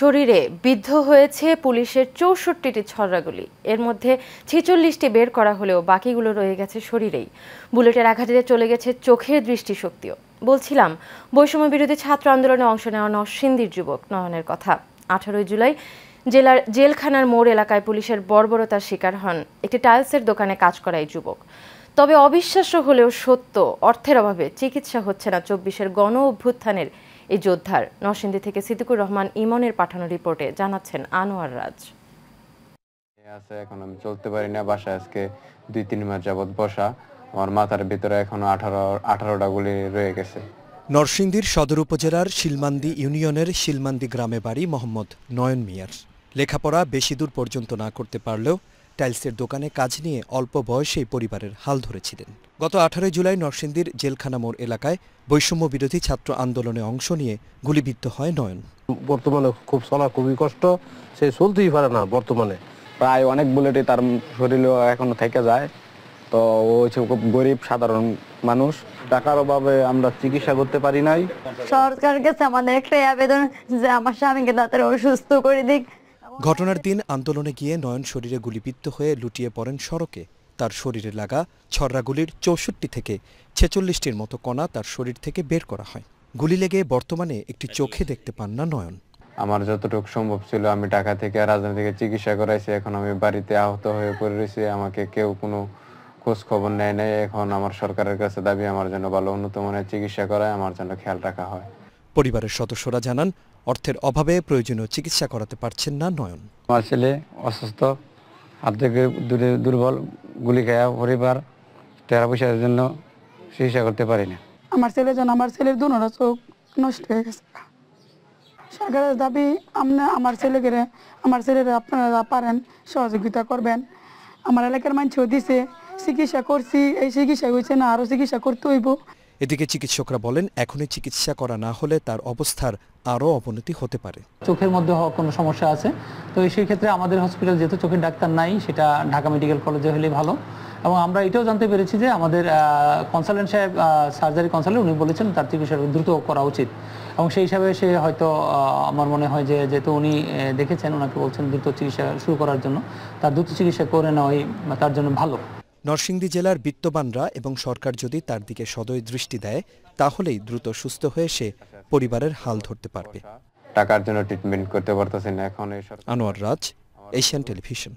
শরীরে বিদ্ধ হয়েছে পুলিশের চৌষট্টিটি ছড়াগুলি এর মধ্যে ছেচল্লিশটি বের করা হলেও বাকিগুলো রয়ে গেছে শরীরেই বুলেটের আঘাতে চলে গেছে চোখের দৃষ্টিশক্তিও বলছিলাম বৈষম্য বিরোধী ছাত্র আন্দোলনে অংশ নেওয়া নরসিন্দির যুবক নয়নের কথা আঠারোই জুলাই জেলার জেলখানার মোড় এলাকায় পুলিশের বর্বরতার শিকার হন একটি টাইলসের দোকানে কাজ করায় যুবক তবে অবিশ্বাস্য হলেও সত্য অর্থের অভাবে চিকিৎসা হচ্ছে না চব্বিশের গণ অভ্যুত্থানের এই যোদ্ধার নরসিংদী থেকে সিদ্দিকুর রহমান ইমনের পাঠানো রিপোর্টে জানাচ্ছেন আনোয়ার রাজ আছে এখন আমি চলতে পারি না বাসায় আজকে দুই তিন মাস যাবত বসা আমার মাথার ভিতরে এখনো আঠারো আঠারোটা গুলি রয়ে গেছে নরসিংদীর সদর উপজেলার শিলমান্দি ইউনিয়নের শিলমান্দি গ্রামে বাড়ি মোহাম্মদ নয়ন মিয়ার লেখাপড়া বেশি দূর পর্যন্ত না করতে পারলেও টাইলসের দোকানে কাজ নিয়ে অল্প বয়সেই পরিবারের হাল ধরেছিলেন গত আঠারোই জুলাই নরসিংদীর জেলখানা মোড় এলাকায় বৈষম্য বিরোধী ছাত্র আন্দোলনে অংশ নিয়ে গুলিবিদ্ধ হয় নয়ন বর্তমানে খুব চলা খুবই কষ্ট সে চলতেই পারে না বর্তমানে প্রায় অনেক বুলেটে তার শরীরে এখনো থেকে যায় তো ও হচ্ছে খুব গরিব সাধারণ মানুষ টাকার অভাবে আমরা চিকিৎসা করতে পারি নাই সরকার কাছে আমাদের একটাই আবেদন যে আমার স্বামীকে তাদের অসুস্থ করে দিক ঘটনার দিন আন্দোলনে গিয়ে নয়ন শরীরে গুলিবিদ্ধ হয়ে লুটিয়ে পড়েন সড়কে তার শরীরে লাগা ছড়রাগুলির চৌষট্টি থেকে ছেচল্লিশটির মতো কণা তার শরীর থেকে বের করা হয় গুলি লেগে বর্তমানে একটি চোখে দেখতে পান না নয়ন আমার যতটুকু সম্ভব ছিল আমি ঢাকা থেকে রাজধানী থেকে চিকিৎসা করাইছি এখন আমি বাড়িতে আহত হয়ে পড়ে রয়েছি আমাকে কেউ কোনো খোঁজ খবর নেয় নাই এখন আমার সরকারের কাছে দাবি আমার জন্য ভালো উন্নত মানের চিকিৎসা করায় আমার জন্য খেয়াল রাখা হয় পরিবারের সদস্যরা জানান অর্থের অভাবে প্রয়োজনীয় চিকিৎসা করাতে পারছেন না নয়ন আমার ছেলে অসুস্থ হাত থেকে দূরে দুর্বল গুলি খায়া পরিবার তেরা পয়সার জন্য চিকিৎসা করতে পারি না আমার ছেলে যেন আমার ছেলের দুনোটা চোখ নষ্ট হয়ে গেছে সরকারের দাবি আপনি আমার ছেলেকে আমার ছেলের আপনারা পারেন সহযোগিতা করবেন আমার এলাকার মানুষও দিছে চিকিৎসা করছি এই চিকিৎসা হয়েছে না আরও চিকিৎসা করতে হইব এদিকে চিকিৎসকরা বলেন এখনই চিকিৎসা করা না হলে তার অবস্থার আরও অবনতি হতে পারে চোখের মধ্যে কোনো সমস্যা আছে তো সেই ক্ষেত্রে আমাদের হসপিটাল যেহেতু চোখের ডাক্তার নাই সেটা ঢাকা মেডিকেল কলেজে হলেই ভালো এবং আমরা এটাও জানতে পেরেছি যে আমাদের কনসালটেন্ট সাহেব সার্জারি কনসালটেন্ট উনি বলেছেন তার চিকিৎসা দ্রুত করা উচিত এবং সেই হিসাবে সে হয়তো আমার মনে হয় যে যেহেতু উনি দেখেছেন ওনাকে বলছেন দ্রুত চিকিৎসা শুরু করার জন্য তার দ্রুত চিকিৎসা করে নেওয়াই তার জন্য ভালো নরসিংদী জেলার বিত্তবানরা এবং সরকার যদি তার দিকে সদয় দৃষ্টি দেয় তাহলেই দ্রুত সুস্থ হয়ে সে পরিবারের হাল ধরতে পারবে টাকার জন্য ট্রিটমেন্ট করতে পারতেছেন এখন আনোয়ার রাজ এশিয়ান টেলিভিশন